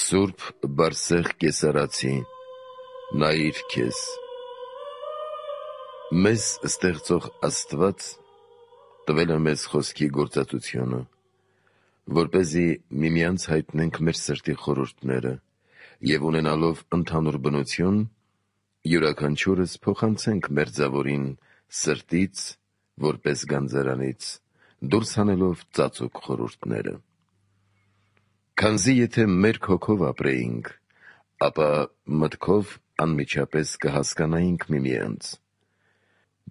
Սուրբ Բարսեղ Կեսարացի, նայիր քեզ։ Մեզ ստեղծող Աստված տվել է մեզ խոսքի գործածությունը, որ เป զի միմյանց հայտնենք մեր սրտի խորհուրդները եւ ունենալով ընդհանուր բնություն, յուրաքանչյուրս փոխանցենք մեր ձավորին սրտից, որպես գանձարանից, դուրս հանելով ծածուկ խորհուրդները։ Քանզի եթե մեր հոգով ապրեինք, ապա մտքով անմիջապես կհասկանայինք միմյանց։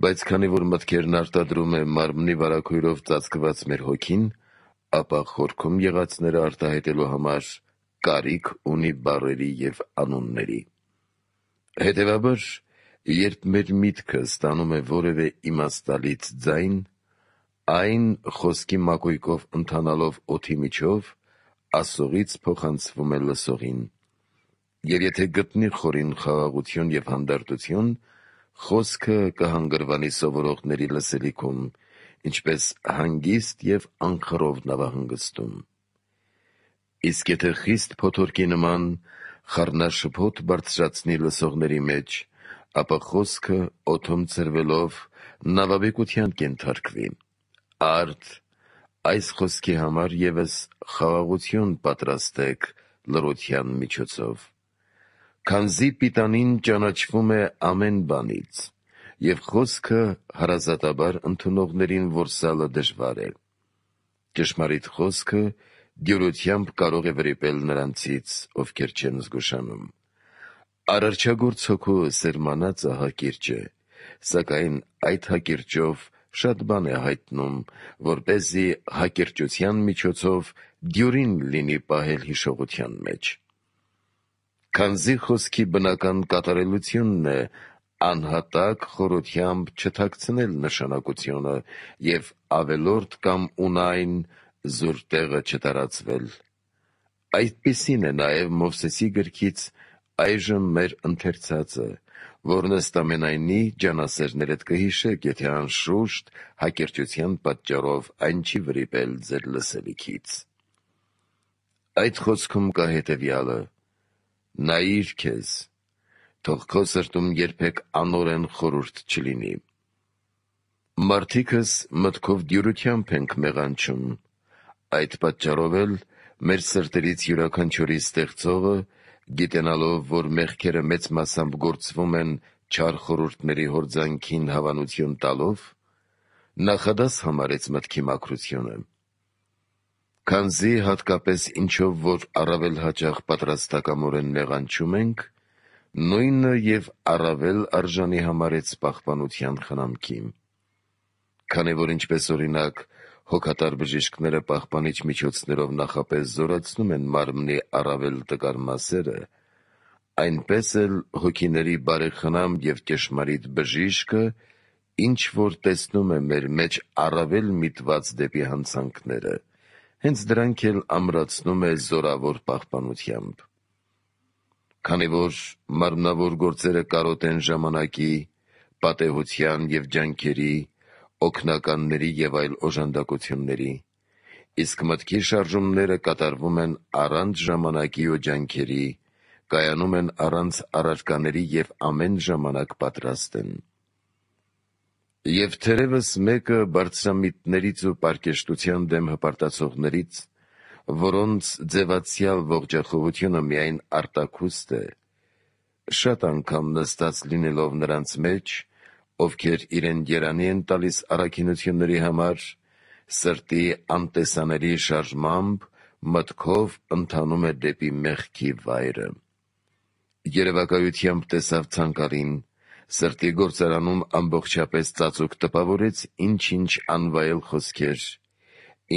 Բայց քանի որ մտքերն արտադրում է մարմնի վարագույրով ծածկված մեր հոգին, ապա խորքում եղածները արտահայտելու համար կարիք ունի բառերի և անունների։ Հետևաբար, երբ մեր միտքը ստանում է որևէ իմաստալից ձայն, այն, խոսքի մակույկով ընթանալով օդի միջով, ասողից փոխանցվում է լսողին։ Եվ եթե գտնի խորին խաղաղություն և հանդարտություն, խոսքը կհանգրվանի սովորողների լսելիքում, ինչպես հանգիստ և անխռով նավահանգստում։ Իսկ եթե խիստ փոթորկի նման խառնաշփոթ բարձրացնի լսողների մեջ, ապա խոսքը, օդում ցրվելով, նավաբեկության կենթարկվի։ Արդ այս խոսքի համար ևս խաղաղություն պատրաստեք լռության միջոցով։ Քանզի պիտանին ճանաչվում է ամեն բանից, և խոսքը հարազատաբար ընդունողներին որսալը դժվար է։ Ճշմարիտ խոսքը դյուրությամբ կարող է վրիպել նրանցից, ովքեր չեն զգուշանում։ Արարչագործ Հոգու սերմանած ահա կիրճ է, սակայն այդ հակիրճով շատ բան է հայտնում, որպեսզի հակիրճության միջոցով դյուրին լինի պահել հիշողության մեջ։ Քանզի խոսքի բնական կատարելությունն է անհատակ խորությամբ չթաքցնել նշանակությունը եւ ավելորդ կամ ունայն զուր տեղը չտարածվել։ Այդպիսին է նաև Մովսեսի գրքից այժմ մեր ընթերցածը, որն ըստ ամենայնի ջանասերներդ կհիշեք, եթե անշուշտ հակիրճության պատճառով այն չի վրիպել ձեր լսելիքից։ Այդ խոսքում կա հետևյալը. նայիր քեզ, թող քո սրտում երբեք անորեն խորուրդ չլինի։ Մարդիկս մտքով դյուրությամբ ենք մեղանչում։ Այդ պատճառով էլ մեր սրտերից յուրաքանչյուրի ստեղծողը Գիտենալով, որ մեղքերը մեծ մասամբ գործվում են չար խորհուրդների հորձանքին հավանություն տալով, նախադաս համարեց մտքի մաքրությունը։ Քանզի հատկապես ինչով որ առավել հաճախ պատրաստակամորեն նեղանջում ենք, նույնը և առավել արժանի համարեց պաղպանության խնամքի։ Քանի որ, ինչպես օրինակ, Հոգատար բժիշկները պահպանիչ միջոցներով նախապես զորացնում են մարմնի առավել տկար մասերը, այնպես էլ հոգիների բարեխնամ և ճշմարիտ բժիշկը ինչ որ տեսնում է մեր մեջ առավել միտված դեպի հանցանքները, հենց դրանք էլ ամրացնում է զորավոր պահպանությամբ։ Քանի որ մարմնավոր գործերը կարոտ են ժամանակի, պատեհության և ջանքերի, օգնականների և այլ օժանդակությունների։ Իսկ մտքի շարժումները կատարվում են առանց ժամանակի ու ջանքերի, կայանում են առանց առարկաների և ամեն ժամանակ պատրաստ են։ Եվ թերևս մեկը բարձրամիտներից ու պարկեշտության դեմ հպարտացողներից, որոնց ձևացյալ ողջախոհությունը միայն արտաքուստ է, շատ անգամ նստած լինելով նրանց մեջ, ովքեր իրեն երանի են տալիս առաքինությունների համար, սրտի անտեսանելի շարժմամբ մտքով ընթանում է դեպի մեղքի վայրը։ Երևակայությամբ տեսավ ցանկալին, սրտի գործարանում ամբողջապես ծածուկ տպավորեց ինչ-ինչ անվայել խոսքեր,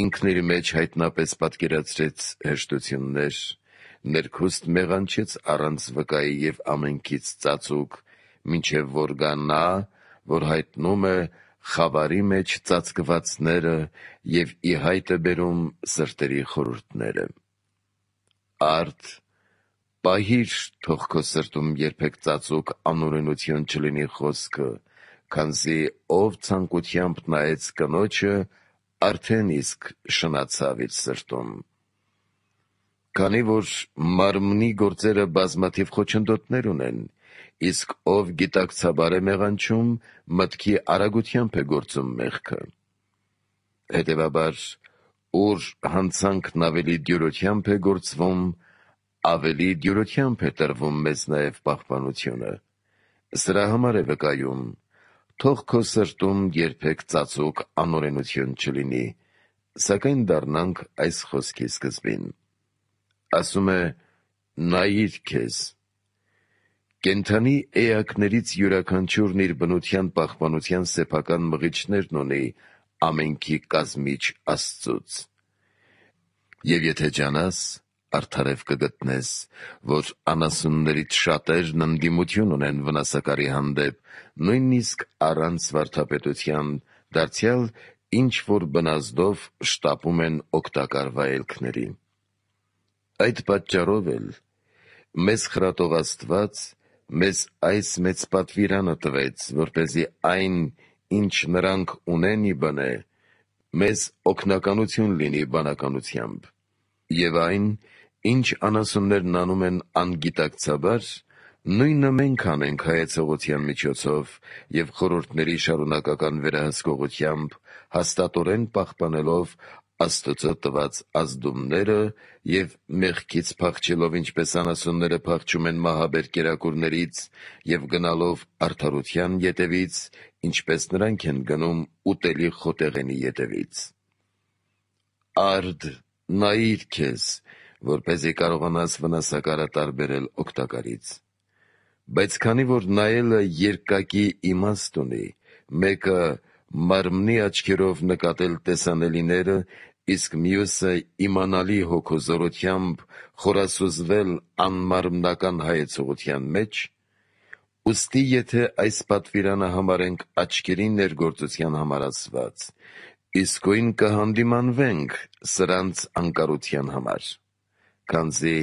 ինքն իր մեջ հայտնապես պատկերացրեց հեշտություններ, ներքուստ մեղանչեց առանց վկայի և ամենքից ծածուկ, մինչև որ գա նա որ հայտնում է խավարի մեջ ծածկվածները և ի հայտ է բերում սրտերի խորհուրդները։ Արդ, պահի՛ր թող քո սրտում երբեք ծածուկ անօրենություն չլինի խոսքը, քանզի ով ցանկությամբ նայեց կնոջը, արդեն իսկ շնացավ իր սրտում։ Քանի որ մարմնի գործերը բազմաթիվ խոչընդոտներ ունեն, Իսկ ով գիտակցաբար է մեղանչում, մտքի արագությամբ է գործում մեղքը։ Հետևաբար, ուր հանցանքն ավելի դյուրությամբ է գործվում, ավելի դյուրությամբ է տրվում մեզ նաև պաղպանությունը։ Սրա համար է վկայում. «Թող քո սրտում երբեք ծածուկ անօրենություն չլինի», սակայն դառնանք այս խոսքի սկզբին։ Ասում է. «Նայիր քեզ, Կենդանի էակներից յուրաքանչյուրն իր բնության պահպանության սեփական մղիչներն ունի ամենքի կազմիչ Աստծուց։ Եվ եթե ջանաս, արդարև կգտնես, որ անասուններից շատերն ընդդիմություն ունեն վնասակարի հանդեպ, նույնիսկ առանց վարդապետության, դարձյալ ինչ որ բնազդով շտապում են օգտակար վայելքների։ Այդ պատճառով էլ մեզ խրատող Աստված մեզ այս մեծ պատվիրանը տվեց, որպեսզի այն, ինչ նրանք ունեն ի բնե, մեզ օգնականություն լինի բանականությամբ։ Եվ այն, ինչ անասուններն անում են անգիտակցաբար, նույնը մենք անենք հայեցողության միջոցով և խորհուրդների շարունակական վերահսկողությամբ, հաստատորեն պահպանելով Աստծո տված ազդումները և մեղքից փախչելով, ինչպես անասունները փախչում են մահաբեր կերակուրներից, և գնալով արդարության ետևից, ինչպես նրանք են գնում ուտելի խոտեղենի ետևից։ Արդ նա իր քեզ, որպեսզի կարողանաս վնասակարը տարբերել օգտակարից։ Բայց քանի որ նայելը երկակի իմաստ ունի, մեկը մարմնի աչքերով նկատել տեսանելիները, իսկ մյուսը՝ իմանալի հոգու զորությամբ խորասուզվել անմարմնական հայեցողության մեջ, ուստի եթե այս պատվիրանը համարենք աչքերի ներգործության համարացված, իսկույն կհանդիմանվենք սրանց անկարության համար: Քանզի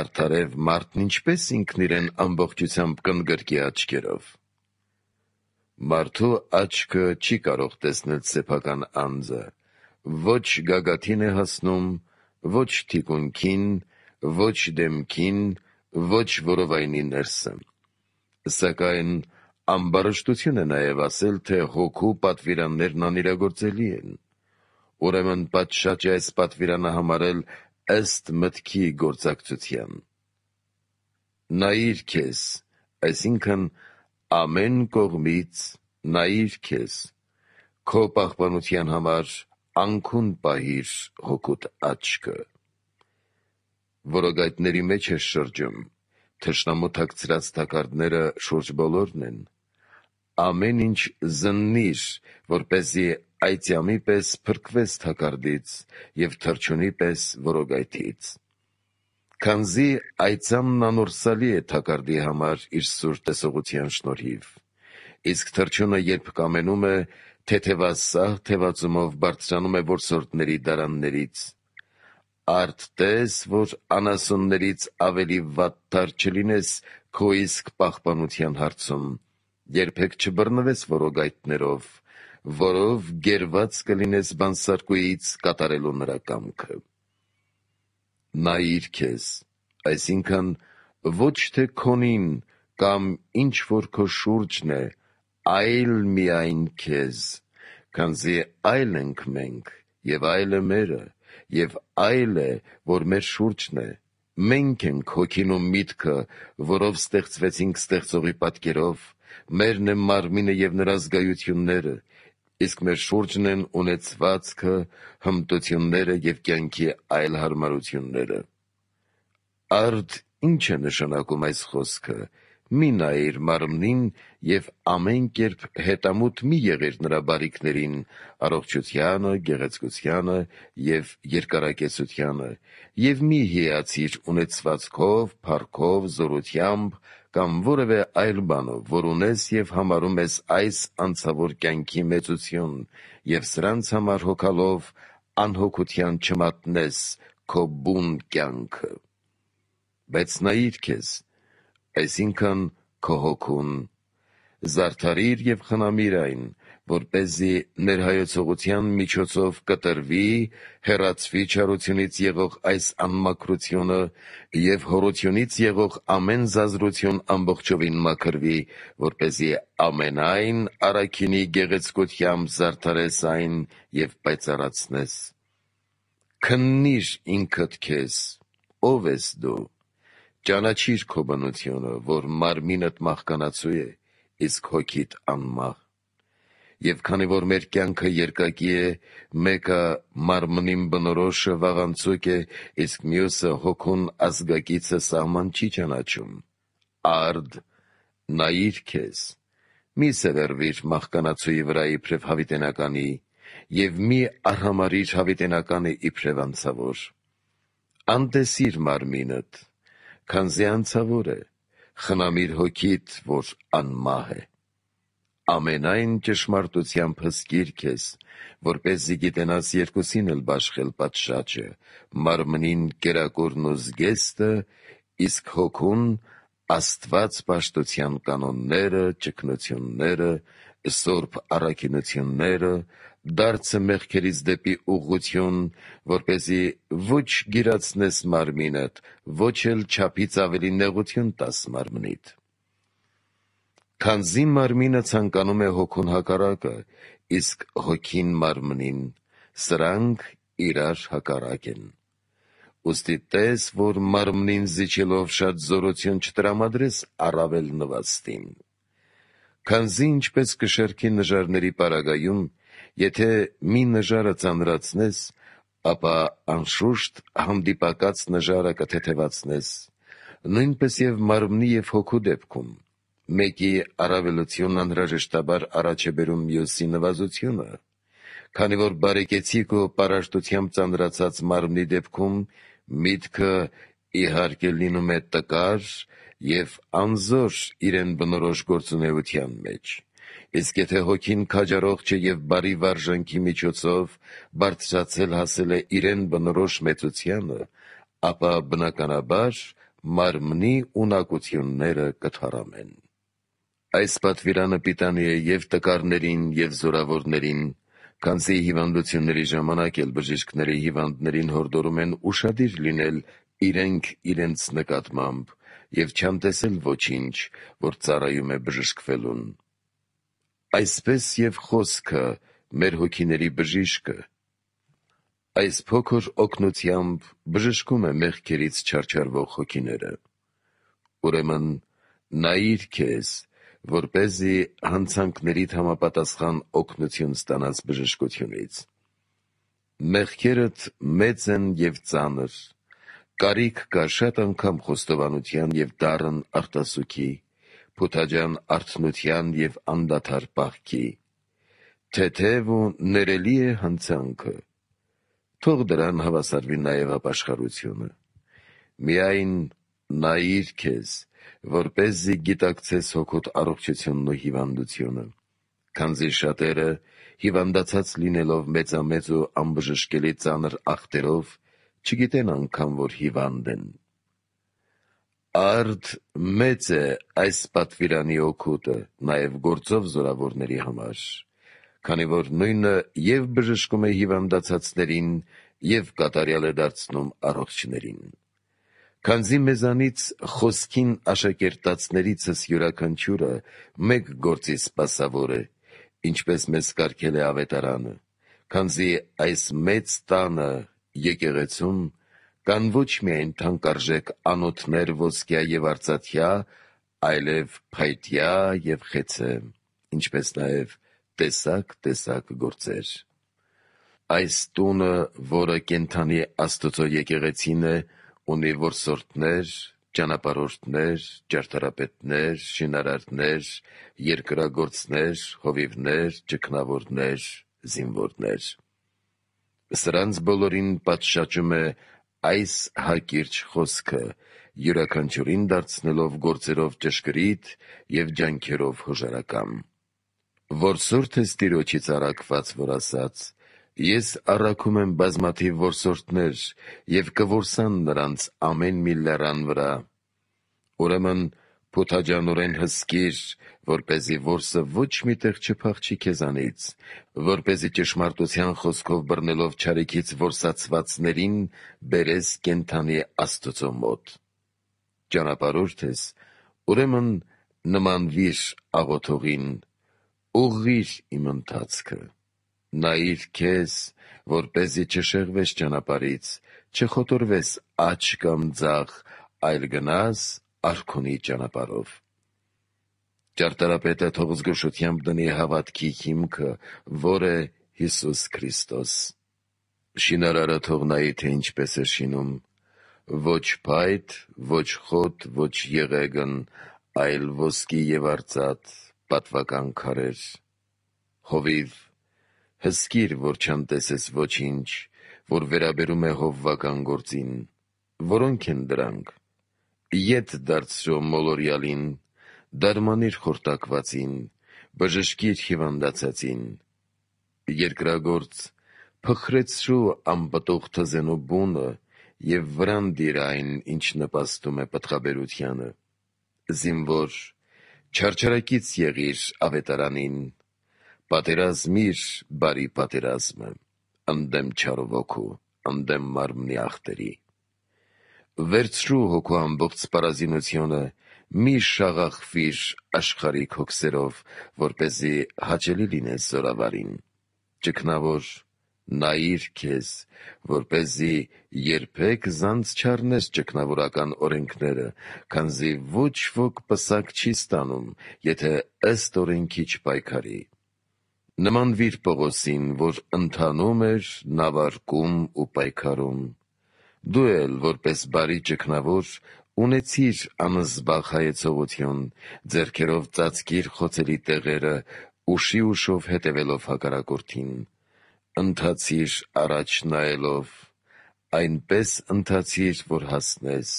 արդարև մարդն ինչպե՞ս ինքն իրեն ամբողջությամբ կընդգրկի աչքերով: Մարդու աչքը չի կարող տեսնել սեփական անձը, ոչ գագաթին է հասնում, ոչ թիկունքին, ոչ դեմքին, ոչ որովայնի ներսը։ Սակայն ամբարշտություն է նաև ասել, թե հոգու պատվիրաններն անիրագործելի են։ Ուրեմն պատշաճ է այս պատվիրանը համարել ըստ մտքի գործակցության։ Նայիր քեզ, այսինքն ամեն կողմից նայիր քեզ, քո պաղպանության համար Անքուն պահիր հոգուդ աչքը։ Որոգայթների մեջ ես շրջում, թշնամու թաքցրած թակարդները շուրջ բոլորն են։ Ամեն ինչ զննիր, որպեսզի այծյամի պես փրկվես թակարդից և թռչունի պես որոգայթից։ Քանզի այծամն անորսալի է թակարդի համար իր սուր տեսողության շնորհիվ, իսկ թռչունը երբ կամենում է, Թեթևասահ թևածումով բարձրանում է որսորդների դարաններից։ Արդ տես, որ անասուններից ավելի վատթար չլինես քո իսկ պաղպանության հարցում։ Երբեք չբռնվես որոգայթներով, որով գերված կլինես բանսարկուից կատարելու նրա կամքը։ Նա Իրք ես, այսինքն՝ ոչ թե քոնին կամ ինչ որ քո շուրջն է, այլ միայն Քեզ, քանզի այլ ենք մենք, և այլը մերը, և այլ է, որ մեր շուրջն է։ Մենք ենք հոգին ու միտքը, որով ստեղծվեցինք Ստեղծողի պատկերով։ Մերն է մարմինը և նրա զգայությունները, իսկ մեր շուրջն են ունեցվածքը, հմտությունները և կյանքի այլ հարմարությունները։ Արդ ի՞նչ է նշանակում այս խոսքը մի նայիր մարմնին և ամեն կերպ հետամուտ մի եղիր նրա բարիքներին, առողջությանը, գեղեցկությանը և երկարակեցությանը, և մի հիացիր ունեցվածքով, փառքով, զորությամբ կամ որևէ այլ բանով, որ ունես և համարում ես այս անցավոր կյանքի մեծություն, և սրանց համար հոգալով անհոգության չմատնես քո բուն կյանքը։ Բայց նայիր քեզ այսինքն՝ քո Հոգուն։ Զարդարիր և խնամիր այն, որպեսզի ներհայեցողության միջոցով կտրվի, հեռացվի չարությունից եղող այս անմաքրությունը և հորությունից եղող ամեն զազրություն ամբողջովին մաքրվի, որպեսզի ամենայն առաքինի գեղեցկությամբ զարդարես այն և պայծառացնես։ Քննի՛ր ինքդ քեզ. ո՞վ ես դու։ Ճանաչի՛ր քո բնությունը, որ մարմինդ մահկանացու է, իսկ հոգիդ՝ անմահ։ Եվ քանի որ մեր կյանքը երկակի է, մեկը մարմնին բնորոշը վաղանցուկ է, իսկ մյուսը՝ հոգուն ազգակիցը սահման չի ճանաչում։ Արդ նայի՛ր քեզ։ Մի սևեռվիր մահկանացուի վրա իբրև հավիտենականի և մի արհամարհիր հավիտենականը իբրև անցավոր։ Անտեսի՛ր մարմինդ, քանզի անցավոր է։ Խնամիր հոգիդ, որ անմահ է։ Ամենայն ճշմարտությամբ հսկիր քեզ, որ เป զի գիտենաս երկուսին էլ բաշխել պատշաճը՝ մարմնին կերակուրն ու զգեստը, իսկ հոգուն Աստված պաշտության կանոնները, ճգնությունները, սորբ առաքինությունները, դարձը մեղքերից դեպի ուղղություն, որպեսզի ոչ գիրացնես մարմինդ, ոչ էլ չափից ավելի նեղություն տաս մարմնիդ։ Քանզի մարմինը ցանկանում է հոգուն հակառակը, իսկ հոգին մարմնին, սրանք իրար հակառակ են։ Ոստի տես, որ մարմնին զիջելով շատ զորություն չտրամադրես առավել նվաստին։ Քանզի ինչպես կշերքի նժարների պարագայում Եթե մի նժարը ծանրացնես, ապա, անշուշտ, հանդիպակաց նժարը կթեթևացնես։ Նույնպես և մարմնի և հոգու դեպքում։ Մեկի առավելությունն անհրաժեշտաբար առաջ է բերում մյուսի նվազությունը։ Քանի որ բարեկեցիկ ու պարաշտությամբ ծանրացած մարմնի դեպքում միտքը, իհարկե, լինում է տկար և անզոր իրեն բնորոշ գործունեության մեջ։ Իսկ եթե Հոգին քաջարողջ է և բարի վարժանքի միջոցով բարձրացել հասել է Իրեն բնորոշ մեծությանը, ապա, բնականաբար, մարմնի ունակությունները կթառամեն։ Այս պատվիրանը պիտանի է և՛ տկարներին, և՛ զորավորներին, քանզի հիվանդությունների ժամանակ էլ բժիշկները հիվանդներին հորդորում են ուշադիր լինել իրենք իրենց նկատմամբ և չանտեսել ոչինչ, որ ծառայում է բժշկվելուն։ Այսպես և խոսքը՝ մեր հոգիների բժիշկը, այս փոքր օգնությամբ բժշկում է մեղքերից չարչարվող հոգիները։ Ուրեմն նայիր քեզ, որպեսզի հանցանքներիդ համապատասխան օգնություն ստանաս բժշկությունից։ Մեղքերդ մեծ են և ծանր, կարիք կա շատ անգամ խոստովանության և դառն արտասուքի փութաջան արթնության և անդադար պահքի։ Թեթև ու ներելի է հանցանքը։ Թող դրան հավասարվի նաև ապաշխարությունը։ Միայն նայիր քեզ, որպեսզի գիտակցես հոգուդ առողջությունն ու հիվանդությունը։ Քանզի շատերը, հիվանդացած լինելով մեծամեծ ու անբժշկելի ծանր ախտերով, չգիտեն անգամ, որ հիվանդ են։ Արդ մեծ է այս պատվիրանի օգուտը նաև գործով զորավորների համար, քանի որ նույնը և բժշկում է հիվանդացածներին և կատարյալ է դարձնում առողջներին։ Քանզի մեզանից խոսքին աշակերտածներիցս յուրաքանչյուրը մեկ գործի սպասավոր է, ինչպես մեզ կարգել է Ավետարանը, քանզի այս մեծ տանը՝ եկեղեցում, կան ոչ միայն թանկարժեք անոթներ ոսկյա և արծաթյա, այլև փայտյա և խեցե, ինչպես նաև տեսակ-տեսակ գործեր։ Այս տունը, որը կենդանի Աստծո եկեղեցին է, ունի որսորդներ, ճանապարհորդներ, ճարտարապետներ, շինարարներ, երկրագործներ, հովիվներ, ճգնավորներ, զինվորներ։ Սրանց բոլորին պատշաճում է այս հակիրճ խոսքը, յուրաքանչյուրին դարձնելով գործերով ճշգրիտ և ջանքերով հոժարակամ։ Որ Սուրբս Տիրոջից առաքված, որ ասաց. «Ես առաքում եմ բազմաթիվ որսորդներ, և կորսան նրանց ամեն մի լեռան վրա»։ Ուրեմն կոթաջանորեն հսկիր, որպեսզի որսը ոչ մի տեղ չփախչի քեզանից, որպեսզի ճշմարտության խոսքով բռնելով չարիքից որսացվածներին, բերես կենդանի Աստծո մոտ։ Ճանապարհորդ ես, ուրեմն նմանվիր աղոթողին, ուղղիր իմ ընթացքը։ Նայիր քեզ, որպեսզի չշեղվես ճանապարհից, չխոտորվես աջ կամ ձախ, այլ գնաս արքունի ճանապարհով։ Ճարտարապետը թողզգուշությամբ դնի հավատքի հիմքը, որ է Հիսուս Քրիստոս։ Շինարարը թող նայի, թե ինչպես է շինում. ոչ փայտ, ոչ խոտ, ոչ եղեգն, այլ ոսկի և արծաթ, պատվական քարեր։ Հովիվ, հսկիր, որ չանտեսես ոչինչ, որ վերաբերում է հովվական գործին։ Որո՞նք են դրանք ետ դարձրո մոլորյալին, դարմանիր խորտակվածին, բժշկիր հիվանդացածին։ Երկրագործ փխրեցրու անպտուղ թզենու բունը և վրան դիր այն, ինչ նպաստում է պտղաբերությանը։ Զինվոր չարչարակից եղիր ավետարանին, պատերազմիր բարի պատերազմը, ընդդեմ չարու ոգու, ընդդեմ մարմնի ախտերի։ Վերցրու հոգու ամբողջ սպառազինությունը, մի շաղախվիր աշխարհիկ հոգսերով, որպեսզի հաճելի լինես զորավարին։ Ճգնավոր նայիր քեզ, որպեսզի երբեք զանց չառնես ճգնավորական օրենքները, քանզի ոչ ոք պսակ չի ստանում, եթե ըստ օրենքի չպայքարի։ Նմանվիր Պողոսին, որ ընթանում էր, նավարկում ու պայքարում Դու էլ, որպես բարի ճգնավոր, ունեցիր անզբաղ հայեցողություն, ձեռքերով ծածկիր խոցելի տեղերը, ուշի-ուշով հետևելով հակառակորդին։ Ընթացիր առաջ նայելով։ Այնպես ընթացիր, որ հասնես։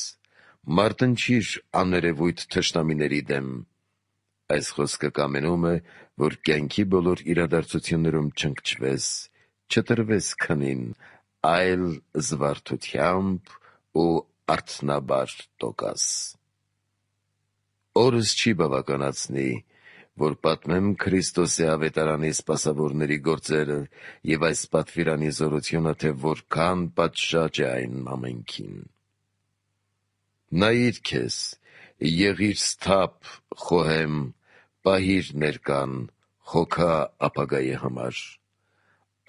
Մարտնչիր աներևույթ թշնամիների դեմ։ Այս խոսքը կամենում է, որ կյանքի բոլոր իրադարձություններում չընկճվես, չտրվես քնին, այլ զվարթությամբ ու արթնաբար տոկաս։ Օրս չի բավականացնի, որ պատմեմ Քրիստոսի Ավետարանի սպասավորների գործերը և այս պատվիրանի զորությունը, թե որքան պատշաճ է այն ամենքին։ Նայիր քեզ, եղի՛ր սթափ, խոհեմ, պահի՛ր ներկան, խոքա՛ ապագայի համար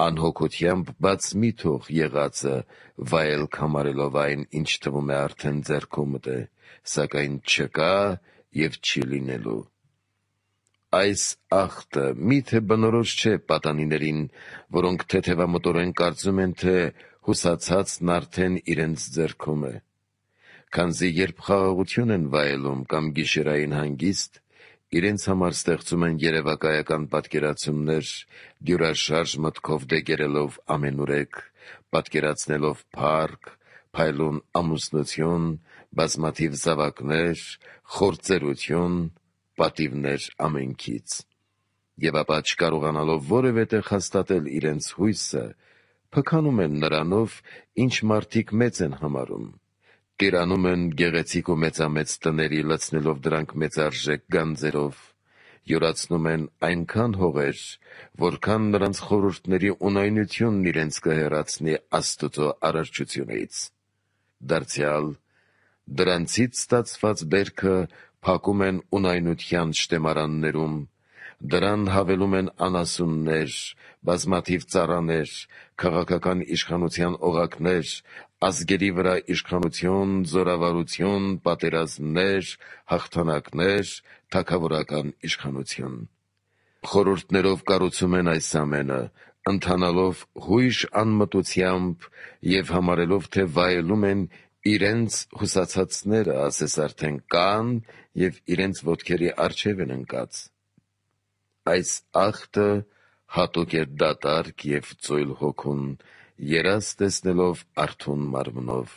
անհոգությամբ բաց մի թող եղածը, վայելք համարելով այն, ինչ թվում է արդեն ձեռքումդ է, սակայն չկա և չի լինելու։ Այս ախտը մի՞թե բնորոշ չէ պատանիներին, որոնք թեթևամտորեն կարծում են, թե հուսացածն արդեն իրենց ձեռքում է։ Քանզի երբ խաղաղություն են վայելում կամ գիշերային հանգիստ, իրենց համար ստեղծում են երևակայական պատկերացումներ՝ դյուրարշարժ մտքով դեգերելով ամենուրեք, պատկերացնելով փառք, փայլուն ամուսնություն, բազմաթիվ զավակներ, խոր ծերություն, պատիվներ ամենքից։ Եվ ապա, չկարողանալով որևէ տեղ հաստատել իրենց հույսը, փքանում են նրանով, ինչ մարդիկ մեծ են համարում, Տիրանում են գեղեցիկ ու մեծամեծ տների, լցնելով դրանք մեծարժեք գանձերով, յուրացնում են այնքան հողեր, որքան նրանց խորհուրդների ունայնությունն իրենց կհեռացնի Աստծո արարչությունից։ Դարձյալ դրանցից ստացված բերքը փակում են ունայնության շտեմարաններում Դրան հավելում են անասուններ, բազմաթիվ ծառաներ, քաղաքական իշխանության օղակներ, ազգերի վրա իշխանություն, զորավարություն, պատերազմներ, հաղթանակներ, թագավորական իշխանություն։ Խորհուրդներով կառուցում են այս ամենը՝ ընթանալով հույժ անմտությամբ և համարելով, թե վայելում են իրենց հուսացածները, ասես արդեն կան և իրենց ոտքերի առջև են ընկած այս աղբը հատուկ էր դատարկ և ծոյլ հոգուն, երազ տեսնելով արթուն մարմնով։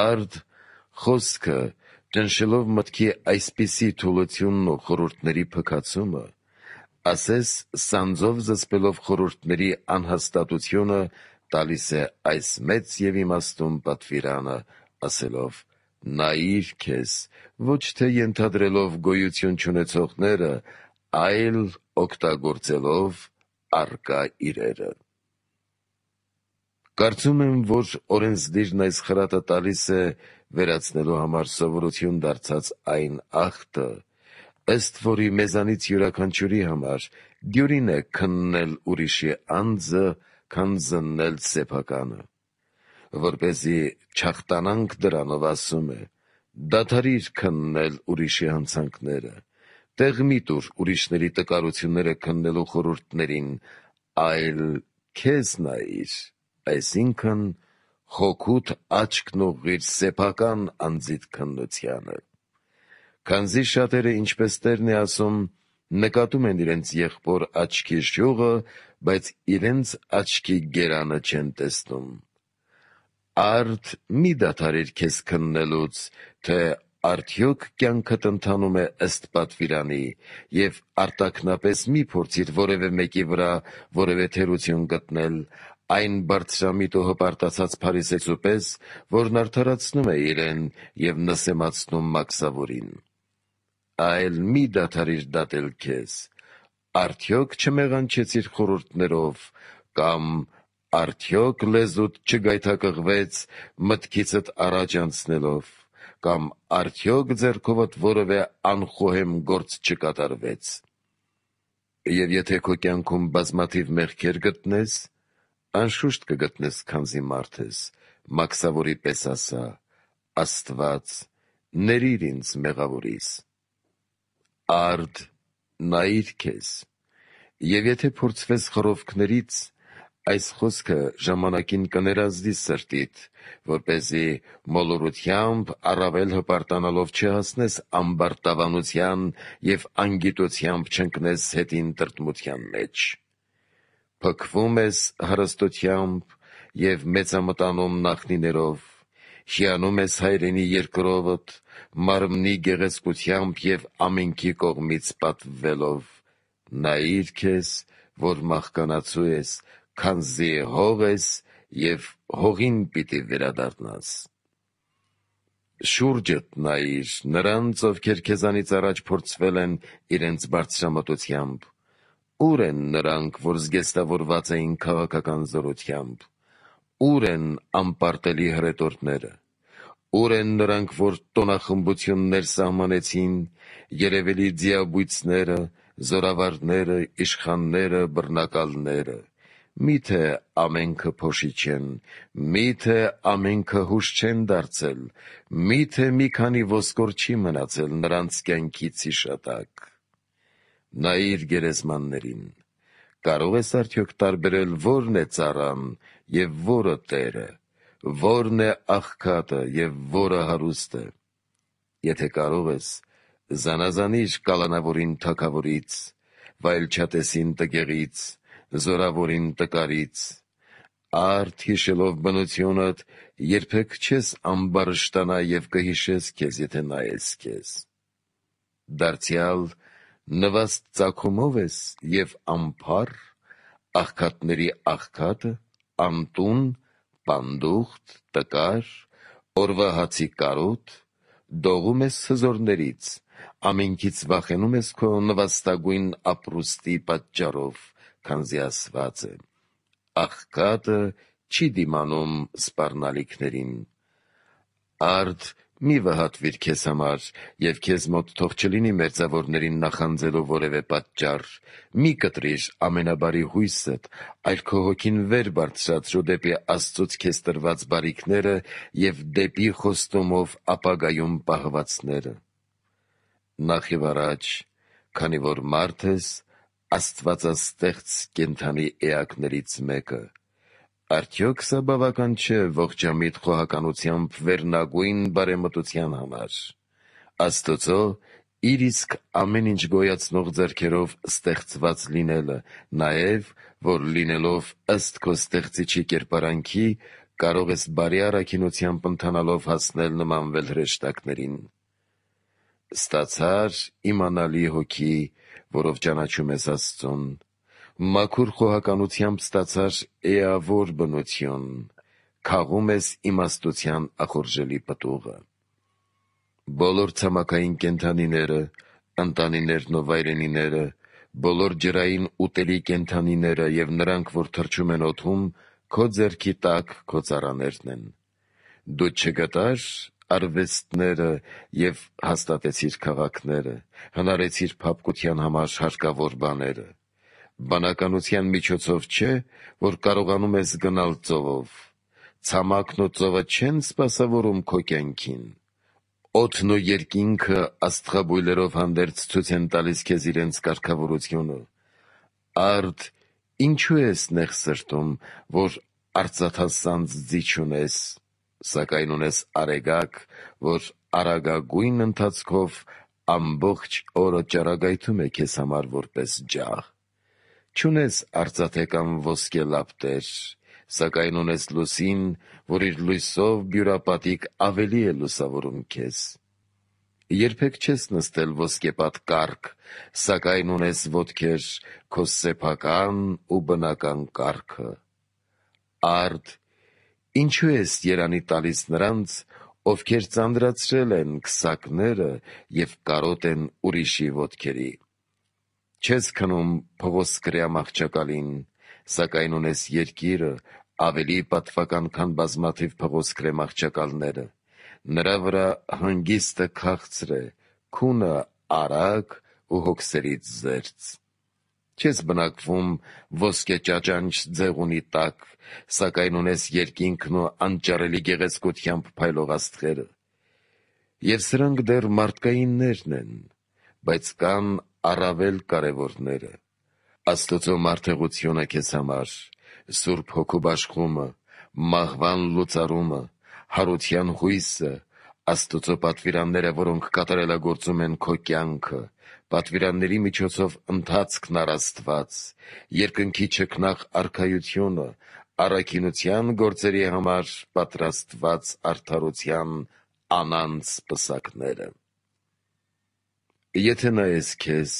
Արդ խոսքը, ճնշելով մտքի այսպիսի թուլությունն ու խորհուրդների փքացումը, ասես սանձով զսպելով խորհուրդների անհաստատությունը, տալիս է այս մեծ և իմաստուն պատվիրանը, ասելով. «Նայիր քեզ, ոչ թե ենթադրելով գոյություն չունեցողները, այլ օգտագործելով առկա իրերը։ Կարծում եմ, որ օրենսդիրն այս խրատը տալիս է վերացնելու համար սովորություն դարձած այն ախտը, ըստ որի մեզանից յուրաքանչյուրի համար դյուրին է քննել ուրիշի անձը, քան զննել սեփականը։ Որպեսզի չաղտանանք դրանով, ասում է. «Դադարիր քննել ուրիշի հանցանքները, տեղ մի տուր ուրիշների տկարությունները քննելու խորհուրդներին, այլ քեզ նայիր, այսինքն՝ հոգուդ աչքն ուղղիր սեփական անձիդ քննությանը։ Քանզի շատերը, ինչպես Տերն է ասում, նկատում են իրենց եղբոր աչքի շյուղը, բայց իրենց աչքի գերանը չեն տեսնում։ Արդ մի դադարիր քեզ քննելուց, թե Արդյոք կյանքդ ընթանում է ըստ պատվիրանի և արտաքնապես մի՛ փորձիր որևէ մեկի վրա որևէ թերություն գտնել, այն բարձրամիտ ու հպարտացած Փարիսեցու պես, որն արդարացնում է իրեն և նսեմացնում մաքսավորին։ Այլ մի դադարիր դատել քեզ. արդյոք չմեղանչեցիր խորհուրդներով կամ արդյոք լեզուդ չգայթակղվեց մտքիցդ առաջ անցնելով կամ արդյոք ձեռքովդ որևէ անխոհեմ գործ չկատարվեց։ Եվ եթե քո կյանքում բազմաթիվ մեղքեր գտնես, անշուշտ կգտնես քանզի մարդ ես, մաքսավորի պես ասա. «Աստված, ներիր ինձ մեղավորիս»։ Արդ նայիր քեզ, և եթե փորձվես խռովքներից, Այս խոսքը ժամանակին կներազդի սրտիդ, որպեսզի մոլորությամբ առավել հպարտանալով չհասնես ամբարտավանության և անգիտությամբ չընկնես հետին տրտմության մեջ։ Փքվում ես հարստությամբ և մեծամտանում նախնիներով, հիանում ես հայրենի երկրովդ մարմնի գեղեցկությամբ և ամենքի կողմից պատվվելով։ Նա Իրք ես, որ մահկանացու ես, քանզի հող ես, և հողին պիտի վերադառնաս։ Շուրջդ նայիր, նրանց, ովքեր քեզանից առաջ փորձվել են իրենց բարձրամտությամբ։ Ո՞ւր են նրանք, որ զգեստավորված էին քաղաքական զորությամբ։ Ո՞ւր են անպարտելի հրետորները։ Ո՞ւր են նրանք, որ տոնախմբություններ սահմանեցին, երևելի ձիաբույծները, զորավարները, իշխանները, բռնակալները։ Մի՞թե ամենքը փոշի չեն, մի՞թե ամենքը հույժ չեն դարձել, մի՞թե մի քանի ոսկոր չի մնացել նրանց կյանքից հիշատակ։ Նայիր գերեզմաններին։ Կարո՞ղ ես արդյոք տարբերել ո՞րն է ծառան եւ ո՞րը տերը, ո՞րն է աղքատը եւ ո՞րը հարուստը։ Եթե կարող ես, զանազանիր կալանավորին թագավորից, վայելչատեսին տգեղից, զորավորին տկարից։ Արդ հիշելով բնությունդ՝ երբեք չես ամբարշտանա և կհիշես քեզ, եթե նայես քեզ։ Դարձյալ նվաստ ծագումով ես և ամփառ, աղքատների աղքատը, անտուն, պանդուխտ, տկար, օրվա հացի կարոտ, դողում ես հզորներից, ամենքից վախենում ես քո նվաստագույն ապրուստի պատճառով, քանզի ասված է. «Աղքատը չի դիմանում սպառնալիքներին»։ Արդ, մի վհատվիր քեզ համար, և քեզ մոտ թող չլինի մերձավորներին նախանձելու որևէ պատճառ։ Մի կտրիր ամենաբարի հույսդ, այլ քո հոգին վեր բարձրացրու դեպի Աստծուց քեզ տրված բարիքները և դեպի խոստումով ապագայում պահվածները։ Նախ և առաջ, քանի որ մարդ ես, աստվածաստեղծ կենդանի էակներից մեկը, արդյոք սա բավական չէ ողջամիտ խոհականությամբ վերնագույն բարեմտության համար։ Աստծո իր իսկ ամեն ինչ գոյացնող ձեռքերով ստեղծված լինելը, նաև, որ լինելով ըստ քո Ստեղծիչի կերպարանքի, կարող ես բարի առաքինությամբ ընթանալով հասնել նմանվել հրեշտակներին։ Ստացա՛ր իմանալի Հոգի որով ճանաչում ես Աստծուն։ Մաքուր խոհականությամբ ստացար էավոր բնություն։ Քաղում ես իմաստության ախորժելի պտուղը։ Բոլոր ցամաքային կենդանիները, ընտանիներն ու վայրենիները, բոլոր ջրային ուտելի կենդանիները և նրանք, որ թռչում են օդում, Քո ձեռքի տակ Քո ծառաներն են։ Դու չգտար արվեստները և հաստատեցիր քաղաքները։ Հնարեցիր փափկության համար հարկավոր բաները։ Բանականության միջոցով չէ, որ կարողանում ես գնալ ծովով։ Ցամաքն ու ծովը չեն սպասավորում քո կյանքին։ Օդն ու երկինքը աստղաբույլերով հանդերձ ցույց են տալիս քեզ իրենց կարգավորությունը։ Արդ, ինչո՞ւ ես նեղ սրտում, որ արծաթասանձ ձի չունես սակայն ունես Արեգակ, որ արագագույն ընթացքով ամբողջ օրը ճառագայթում է քեզ համար որպես ջահ։ Չունես արծաթե կամ ոսկե լապտեր, սակայն ունես լուսին, որ իր լույսով բյուրապատիկ ավելի է լուսավորում քեզ։ Երբեք չես նստել ոսկեպատ կառք, սակայն ունես ոտքեր քո սեփական ու բնական կառքը։ Արդ Ինչո՞ւ ես երանի տալիս նրանց, ովքեր ծանրացրել են քսակները և կարոտ են ուրիշի ոտքերի։ Չես քնում փողոսկրյա մահճակալին, սակայն ունես երկիրը, ավելի պատվական, քան բազմաթիվ փղոսկրե մահճակալները։ Նրա վրա հանգիստը քաղցր է, քունը՝ արագ ու հոգսերից զերծ։ Չես բնակվում ոսկե ճաճանչ ձեղունի տակ, սակայն ունես երկինքն ու անճարելի գեղեցկությամբ փայլող աստղերը։ Եվ սրանք դեռ մարդկայիններն են, բայց կան առավել կարևորները։ Աստծո մարդեղությունը քեզ համար, Սուրբ Հոգու բաշխումը, մահվան լուծարումը, հարության հույսը, Աստծո պատվիրանները, որոնք կատարելագործում են քո կյանքը, պատվիրանների միջոցով ընթացքն առ Աստված, Երկնքի չքնաղ Արքայությունը, առաքինության գործերի համար պատրաստված արդարության անանց պսակները։ Եթե նայես քեզ,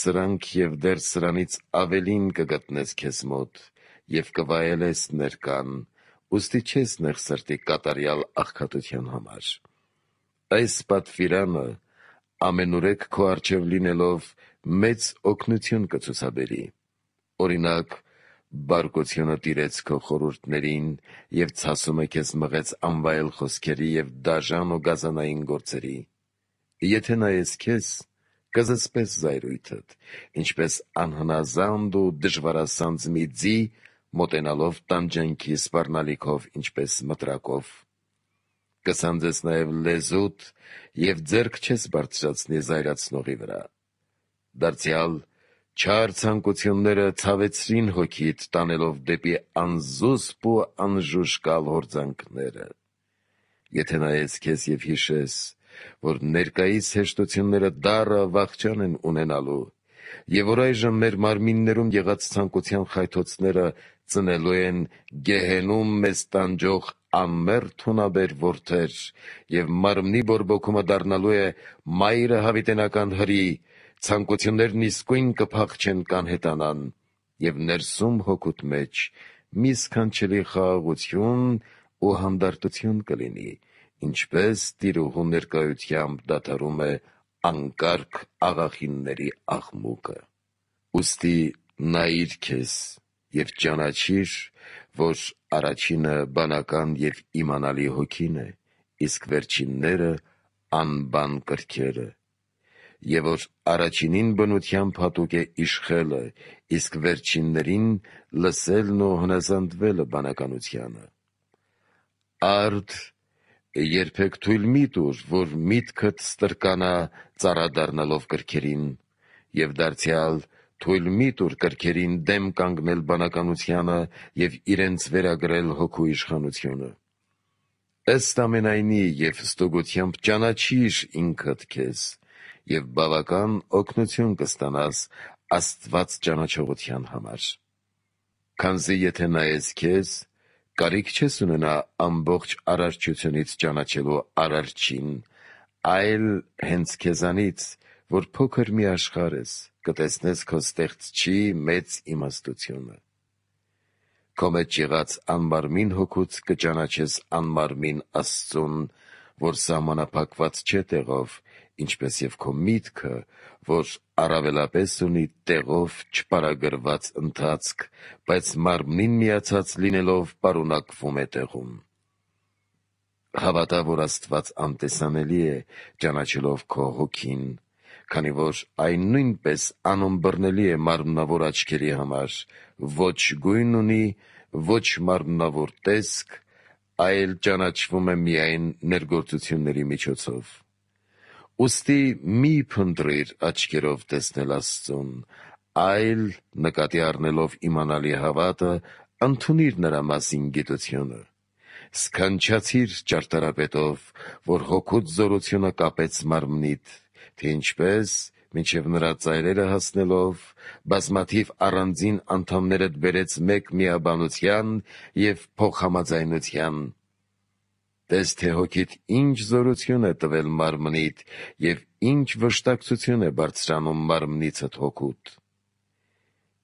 սրանք և դեռ սրանից ավելին կգտնես քեզ մոտ և կվայելես ներկան, ուստի չես նեղ սրտի կատարյալ աղքատության համար։ Այս պատվիրանը ամենուրեք քո առջև լինելով, մեծ օգնություն կցուցաբերի։ Օրինակ, բարկությունը տիրեց քո խորհուրդներին և ցասումը քեզ մղեց անվայել խոսքերի և դաժան ու գազանային գործերի։ Եթե նայես քեզ, կզսպես զայրույթդ, ինչպես անհնազանդ ու դժվարասանձ մի ձի, մոտենալով տանջանքի սպառնալիքով, ինչպես մտրակով Կսանձես նաև լեզուդ և ձեռք չես բարձրացնի զայրացնողի վրա։ Դարձյալ չար ցանկությունները ցավեցրին հոգիդ՝ տանելով դեպի անզուսպ ու անժուժկալ հորձանքները։ Եթե նայես քեզ և հիշես, որ ներկայիս հեշտությունները դառը վախճան են ունենալու, և որ այժմ մեր մարմիններում եղած ցանկության խայթոցները ծնելու են գեհենում մեզ տանջող անմեռ թունաբեր որդեր, և մարմնի բորբոքումը դառնալու է մայրը հավիտենական հրի, ցանկություններն իսկույն կփախչեն կանհետանան, և ներսում հոգուդ մեջ մի սքանչելի խաղաղություն ու հանդարտություն կլինի, ինչպես տիրուհու ներկայությամբ դադարում է անկարգ աղախինների աղմուկը։ Ուստի նայիր քեզ և ճանաչիր, որ առաջինը բանական և իմանալի Հոգին է, իսկ վերջինները՝ անբան կրքերը։ Եվ որ առաջինին բնությամբ հատուկ է իշխելը, իսկ վերջիններին՝ լսելն ու հնազանդվելը բանականությանը։ Արդ, երբեք թույլ մի տուր, որ միտքդ ստրկանա, ծառադառնալով կրքերին, և դարձյալ թույլ մի տուր կրքերին դեմ կանգնել բանականությանը և իրենց վերագրել Հոգու իշխանությունը։ Ըստ ամենայնի և ստուգությամբ ճանաչի՛ր ինքդ քեզ, և բավական օգնություն կստանաս Աստված ճանաչողության համար։ Քանզի եթե նայես քեզ, կարիք չես ունենա ամբողջ արարչությունից ճանաչելու Արարչին, այլ հենց քեզանից որ փոքր մի աշխարհ ես, կտեսնես քո Ստեղծչի մեծ իմաստությունը։ Քո մեջ եղած անմարմին հոգուց կճանաչես անմարմին Աստծուն, որ սահմանափակված չէ տեղով, ինչպես և քո միտքը, որ առավելապես ունի տեղով չպարագրված ընթացք, բայց մարմնին միացած լինելով պարունակվում է տեղում։ Հավատա, որ Աստված անտեսանելի է, ճանաչելով քո հոգին, քանի որ այն նույնպես անըմբռնելի է մարմնավոր աչքերի համար, ոչ գույն ունի, ոչ մարմնավոր տեսք, այլ ճանաչվում է միայն ներգործությունների միջոցով։ Ուստի մի՛ փնտրիր աչքերով տեսնել Աստծուն, այլ, նկատի առնելով իմանալի հավատը, ընդունիր Նրա մասին գիտությունը։ Սքանչացի՛ր ճարտարապետով, որ հոգուդ զորությունը կապեց մարմնիդ թե ինչպես, մինչև նրա ծայրերը հասնելով, բազմաթիվ առանձին անդամներդ բերեց մեկ միաբանության և փոխհամաձայնության։ Տես, թե հոգիդ ինչ զորություն է տվել մարմնիդ և ինչ վշտակցություն է բարձրանում մարմնիցդ հոգուդ։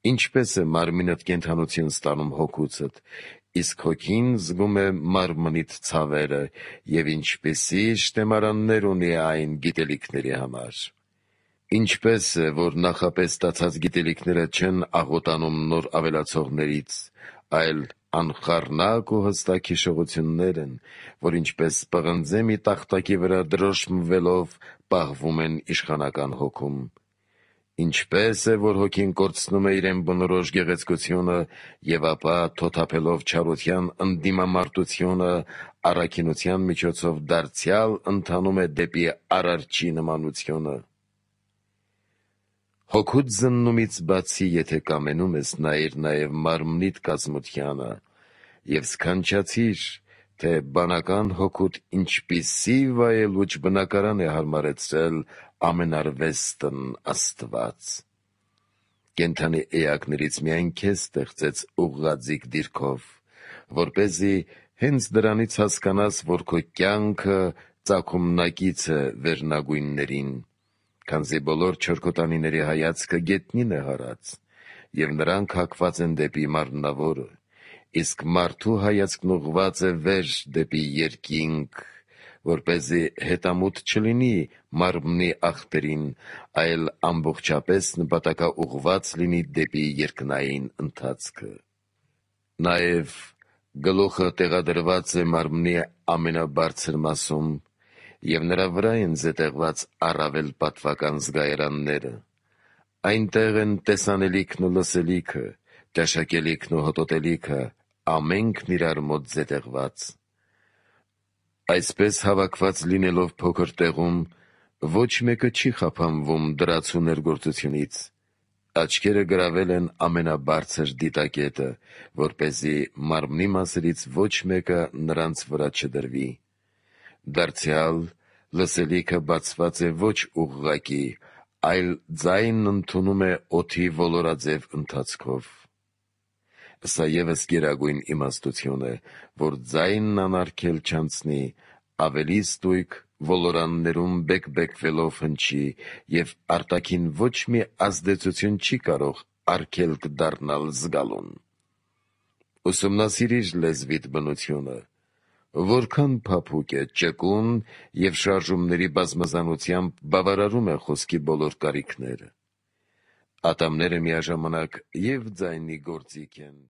Ինչպե՞ս է մարմինդ կենդանություն ստանում հոգուցդ, իսկ հոգին զգում է մարմնիդ ցավերը եւ ինչպիսի շտեմարաններ ունի այն գիտելիքների համար։ Ինչպես է, որ նախապես ստացած գիտելիքները չեն աղոտանում նոր ավելացողներից, այլ անխառնակ ու հստակ հիշողություններ են, որ ինչպես պղնձե մի տախտակի վրա դրոշմվելով պահվում են իշխանական հոգում։ Ինչպե՜ս է, որ Հոգին կորցնում է իրեն բնորոշ գեղեցկությունը և ապա, թոթափելով չարության ընդդիմամարտությունը, առաքինության միջոցով դարձյալ ընթանում է դեպի Արարչի նմանությունը։ Հոգուդ զննումից բացի, եթե կամենում ես, նայիր նաև մարմնիդ կազմությանը և սքանչացիր, թե բանական Հոգուդ ինչպիսի վայելուչ բնակարան է հարմարեցրել ամենարվեստն Աստված։ Կենդանի էակներից միայն քեզ ստեղծեց ուղղաձիգ դիրքով, որպեսզի հենց դրանից հասկանաս, որ քո կյանքը ծագումնակից է վերնագույններին, քանզի բոլոր չրքոտանիների հայացքը գետնին է հարած, և նրանք հակված են դեպի մարմնավորը, իսկ մարդու հայացքն ուղղված է վեր, դեպի երկինք, որպեսզի հետամուտ չլինի մարմնի աղբերին, այլ ամբողջապես նպատակաուղղված լինի դեպի երկնային ընթացքը։ Նաև գլուխը տեղադրված է մարմնի ամենաբարձր մասում, և նրա վրա են զետեղված առավել պատվական զգայարանները։ Այնտեղ են տեսանելիքն ու լսելիքը, ճաշակելիքն ու հոտոտելիքը, ամենքն իրար մոտ զետեղված։ Այսպես հավաքված լինելով փոքր տեղում, ոչ մեկը չի խափանվում դրացու ներգործությունից։ Աչքերը գրավել են ամենաբարձր դիտակետը, որպեսզի մարմնի մասերից ոչ մեկը նրանց վրա չդրվի։ Դարձյալ լսելիքը բացված է ոչ ուղղակի, այլ ձայնն ընդունում է օդի ոլորաձև ընթացքով։ Սա ևս գերագույն իմաստություն է, որ ձայնն անարգել չանցնի, ավելի ստույգ ոլորաններում բեկ-բեկվելով հնչի և արտաքին ոչ մի ազդեցություն չի կարող արգելք դառնալ զգալուն։ Ուսումնասիրիր լեզվիդ բնությունը։ Որքան փափուկ է, ճկուն և շարժումների բազմազանությամբ բավարարում է խոսքի բոլոր կարիքները։ Ատամները միաժամանակ և՛ ձայնի գործիք են,